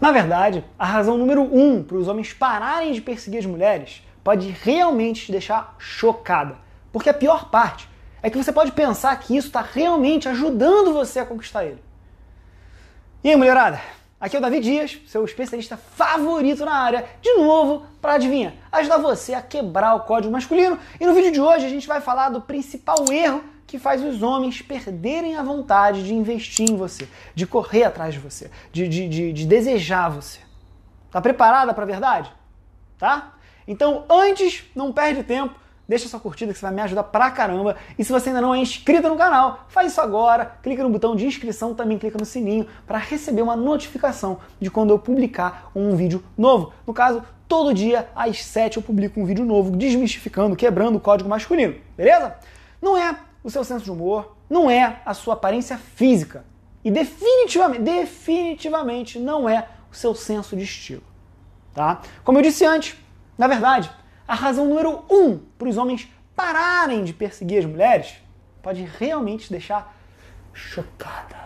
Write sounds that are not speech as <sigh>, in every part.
Na verdade, a razão número um para os homens pararem de perseguir as mulheres pode realmente te deixar chocada. Porque a pior parte é que você pode pensar que isso está realmente ajudando você a conquistar ele. E aí, mulherada? Aqui é o Davi Dias, seu especialista favorito na área, de novo para adivinhar, ajudar você a quebrar o código masculino. E no vídeo de hoje a gente vai falar do principal erro que faz os homens perderem a vontade de investir em você, de correr atrás de você, de, de, de, de desejar você. Tá preparada para a verdade? Tá? Então, antes, não perde tempo, deixa sua curtida que você vai me ajudar pra caramba. E se você ainda não é inscrito no canal, faz isso agora, clica no botão de inscrição, também clica no sininho para receber uma notificação de quando eu publicar um vídeo novo. No caso, todo dia às 7 eu publico um vídeo novo desmistificando, quebrando o código masculino, beleza? Não é o seu senso de humor, não é a sua aparência física. E definitivamente, definitivamente não é o seu senso de estilo. Tá? Como eu disse antes, na verdade, a razão número um para os homens pararem de perseguir as mulheres pode realmente deixar chocada.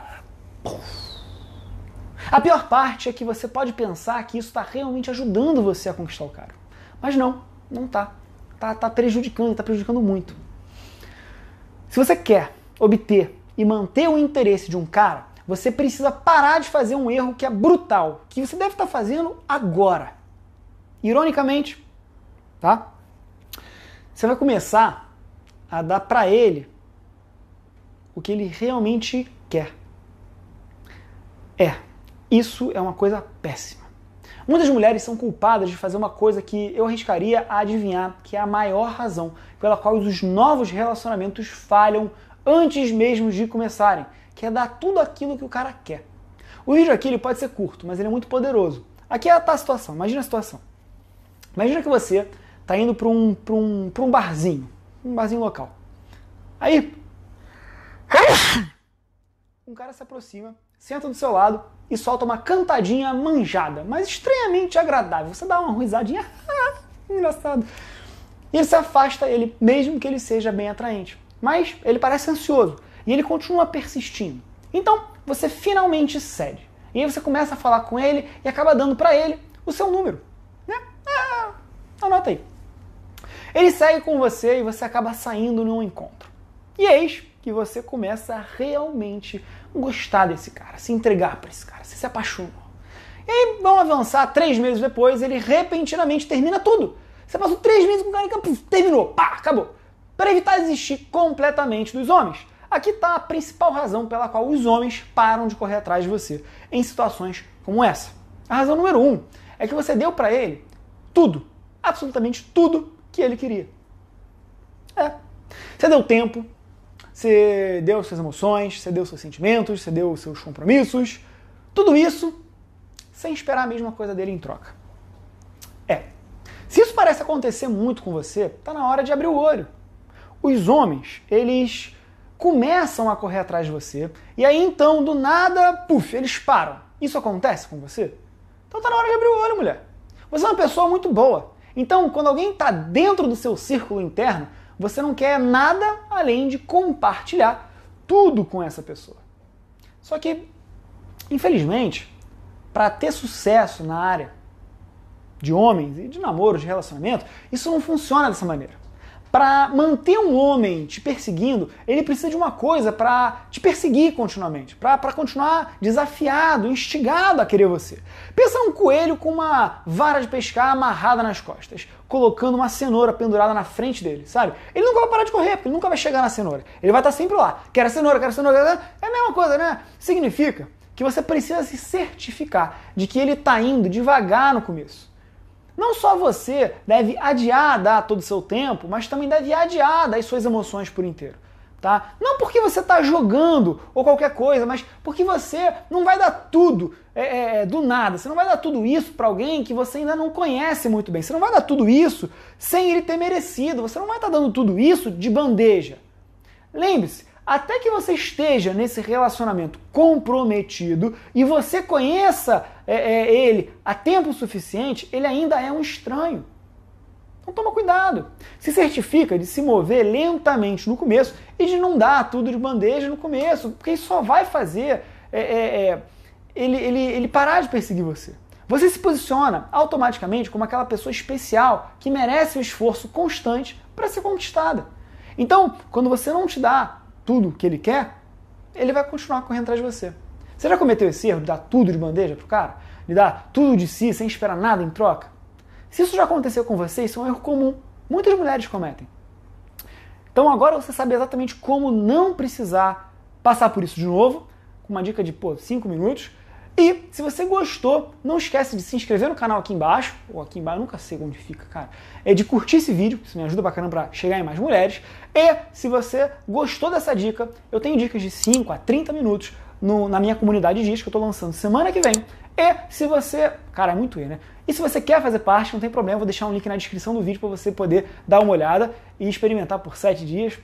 A pior parte é que você pode pensar que isso está realmente ajudando você a conquistar o cara. Mas não, não tá. Tá, tá prejudicando, está prejudicando muito. Se você quer obter e manter o interesse de um cara, você precisa parar de fazer um erro que é brutal, que você deve estar tá fazendo agora. Ironicamente, tá? Você vai começar a dar para ele o que ele realmente quer. É, isso é uma coisa péssima. Muitas mulheres são culpadas de fazer uma coisa que eu arriscaria a adivinhar que é a maior razão pela qual os novos relacionamentos falham antes mesmo de começarem, que é dar tudo aquilo que o cara quer. O vídeo aqui ele pode ser curto, mas ele é muito poderoso. Aqui é a tal tá situação, imagina a situação. Imagina que você está indo para um, um, um barzinho, um barzinho local. Aí, <coughs> um cara se aproxima senta do seu lado e solta uma cantadinha manjada, mas estranhamente agradável. Você dá uma risadinha, <laughs> engraçado. E ele se afasta, ele mesmo que ele seja bem atraente. Mas ele parece ansioso e ele continua persistindo. Então, você finalmente cede. E aí você começa a falar com ele e acaba dando para ele o seu número. Né? Ah, anota aí. Ele segue com você e você acaba saindo num encontro. E eis que você começa a realmente gostar desse cara, se entregar para esse cara, você se apaixona. E aí vão avançar, três meses depois, ele repentinamente termina tudo. Você passou três meses com o cara e terminou, pá, acabou. Para evitar existir completamente dos homens. Aqui está a principal razão pela qual os homens param de correr atrás de você em situações como essa. A razão número um é que você deu para ele tudo, absolutamente tudo que ele queria. É. Você deu tempo, você deu suas emoções, você deu seus sentimentos, você deu seus compromissos, tudo isso sem esperar a mesma coisa dele em troca. É. Se isso parece acontecer muito com você, tá na hora de abrir o olho. Os homens, eles começam a correr atrás de você e aí então do nada, puf, eles param. Isso acontece com você? Então tá na hora de abrir o olho, mulher. Você é uma pessoa muito boa. Então, quando alguém está dentro do seu círculo interno, você não quer nada além de compartilhar tudo com essa pessoa. Só que, infelizmente, para ter sucesso na área de homens e de namoro, de relacionamento, isso não funciona dessa maneira para manter um homem te perseguindo, ele precisa de uma coisa para te perseguir continuamente, para continuar desafiado, instigado a querer você. Pensa um coelho com uma vara de pescar amarrada nas costas, colocando uma cenoura pendurada na frente dele, sabe? Ele nunca vai parar de correr, porque ele nunca vai chegar na cenoura. Ele vai estar tá sempre lá. Quer a cenoura, quer a cenoura, quero a cenoura. É a mesma coisa, né? Significa que você precisa se certificar de que ele está indo devagar no começo não só você deve adiar dar todo o seu tempo, mas também deve adiar das suas emoções por inteiro. Tá? Não porque você está jogando ou qualquer coisa, mas porque você não vai dar tudo é, é, é do nada. Você não vai dar tudo isso para alguém que você ainda não conhece muito bem. Você não vai dar tudo isso sem ele ter merecido. Você não vai estar tá dando tudo isso de bandeja. Lembre-se, até que você esteja nesse relacionamento comprometido e você conheça é, é, ele a tempo suficiente, ele ainda é um estranho. Então toma cuidado. Se certifica de se mover lentamente no começo e de não dar tudo de bandeja no começo, porque isso só vai fazer é, é, é ele, ele, ele parar de perseguir você. Você se posiciona automaticamente como aquela pessoa especial que merece o um esforço constante para ser conquistada. Então, quando você não te dá tudo que ele quer, ele vai continuar correndo atrás de você. Você já cometeu esse erro de dar tudo de bandeja pro cara? De dar tudo de si sem esperar nada em troca? Se isso já aconteceu com você, isso é um erro comum. Muitas mulheres cometem. Então agora você sabe exatamente como não precisar passar por isso de novo, com uma dica de pô, 5 minutos, e se você gostou, não esquece de se inscrever no canal aqui embaixo, ou aqui embaixo, nunca sei onde fica, cara. É de curtir esse vídeo, isso me ajuda bacana para chegar em mais mulheres. E se você gostou dessa dica, eu tenho dicas de 5 a 30 minutos no, na minha comunidade diz que eu estou lançando semana que vem. E se você. Cara, é muito E, né? E se você quer fazer parte, não tem problema, vou deixar um link na descrição do vídeo para você poder dar uma olhada e experimentar por 7 dias.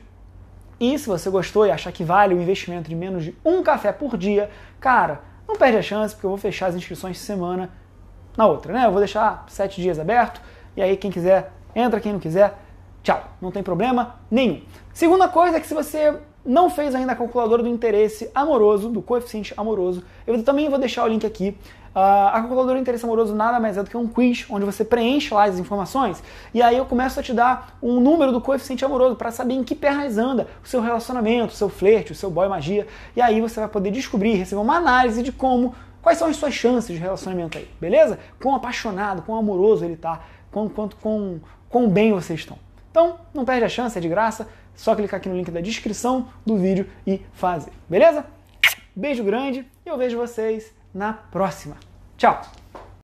E se você gostou e achar que vale o investimento de menos de um café por dia, cara não perde a chance, porque eu vou fechar as inscrições de semana na outra, né? Eu vou deixar sete dias aberto, e aí quem quiser entra, quem não quiser, tchau. Não tem problema nenhum. Segunda coisa é que se você não fez ainda a calculadora do interesse amoroso, do coeficiente amoroso, eu também vou deixar o link aqui. Ah, a calculadora do interesse é amoroso nada mais é do que um quiz, onde você preenche lá as informações e aí eu começo a te dar um número do coeficiente amoroso para saber em que pernas anda o seu relacionamento, o seu flerte, o seu boy magia. E aí você vai poder descobrir, receber uma análise de como, quais são as suas chances de relacionamento aí, beleza? Quão apaixonado, quão amoroso ele tá, quão, quanto, quão, quão bem vocês estão. Então, não perde a chance, é de graça. Só clicar aqui no link da descrição do vídeo e fazer, beleza? Beijo grande e eu vejo vocês na próxima. Tchau!